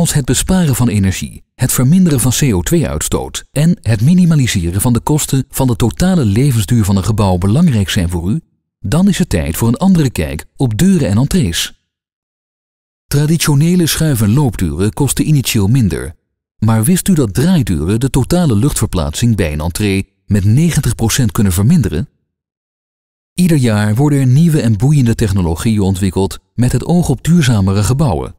als het besparen van energie, het verminderen van CO2-uitstoot en het minimaliseren van de kosten van de totale levensduur van een gebouw belangrijk zijn voor u, dan is het tijd voor een andere kijk op deuren en entrees. Traditionele schuiven en loopduren kosten initieel minder, maar wist u dat draaiduren de totale luchtverplaatsing bij een entree met 90% kunnen verminderen? Ieder jaar worden er nieuwe en boeiende technologieën ontwikkeld met het oog op duurzamere gebouwen.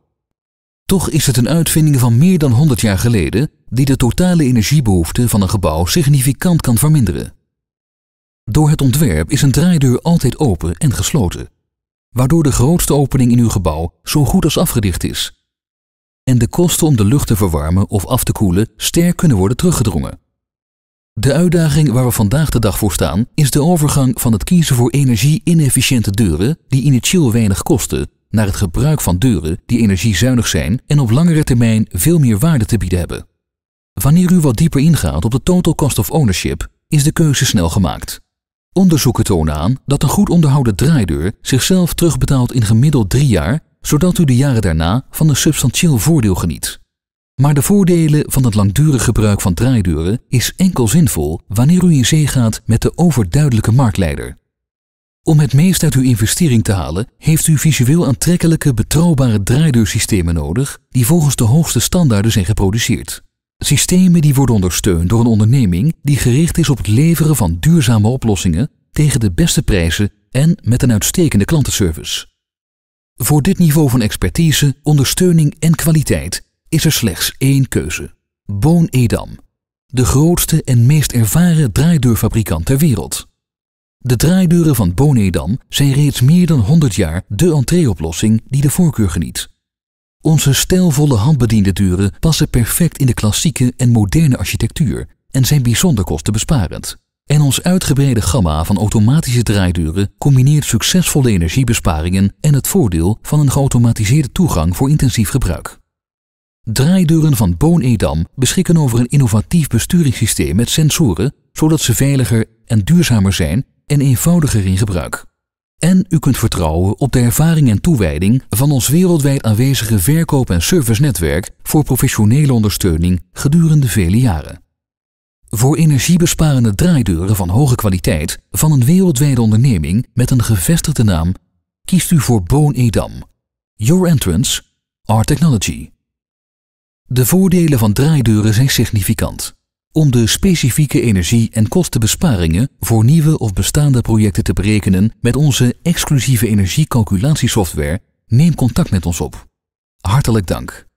Toch is het een uitvinding van meer dan 100 jaar geleden die de totale energiebehoefte van een gebouw significant kan verminderen. Door het ontwerp is een draaideur altijd open en gesloten, waardoor de grootste opening in uw gebouw zo goed als afgedicht is. En de kosten om de lucht te verwarmen of af te koelen sterk kunnen worden teruggedrongen. De uitdaging waar we vandaag de dag voor staan is de overgang van het kiezen voor energie-inefficiënte deuren die initieel weinig kosten naar het gebruik van deuren die energiezuinig zijn en op langere termijn veel meer waarde te bieden hebben. Wanneer u wat dieper ingaat op de total cost of ownership, is de keuze snel gemaakt. Onderzoeken tonen aan dat een goed onderhouden draaideur zichzelf terugbetaalt in gemiddeld drie jaar, zodat u de jaren daarna van een substantieel voordeel geniet. Maar de voordelen van het langdurig gebruik van draaideuren is enkel zinvol wanneer u in zee gaat met de overduidelijke marktleider. Om het meest uit uw investering te halen, heeft u visueel aantrekkelijke, betrouwbare draaideursystemen nodig die volgens de hoogste standaarden zijn geproduceerd. Systemen die worden ondersteund door een onderneming die gericht is op het leveren van duurzame oplossingen tegen de beste prijzen en met een uitstekende klantenservice. Voor dit niveau van expertise, ondersteuning en kwaliteit is er slechts één keuze: Boon Edam, de grootste en meest ervaren draaideurfabrikant ter wereld. De draaideuren van Bonedam zijn reeds meer dan 100 jaar de entreeoplossing die de voorkeur geniet. Onze stijlvolle deuren passen perfect in de klassieke en moderne architectuur en zijn bijzonder kostenbesparend. En ons uitgebreide gamma van automatische draaideuren combineert succesvolle energiebesparingen en het voordeel van een geautomatiseerde toegang voor intensief gebruik. Draaideuren van Boon beschikken over een innovatief besturingssysteem met sensoren, zodat ze veiliger en duurzamer zijn en eenvoudiger in gebruik. En u kunt vertrouwen op de ervaring en toewijding van ons wereldwijd aanwezige verkoop- en servicenetwerk voor professionele ondersteuning gedurende vele jaren. Voor energiebesparende draaideuren van hoge kwaliteit van een wereldwijde onderneming met een gevestigde naam kiest u voor Boon Edam. Your Entrance, Our Technology. De voordelen van draaideuren zijn significant. Om de specifieke energie- en kostenbesparingen voor nieuwe of bestaande projecten te berekenen met onze exclusieve energiecalculatiesoftware, neem contact met ons op. Hartelijk dank.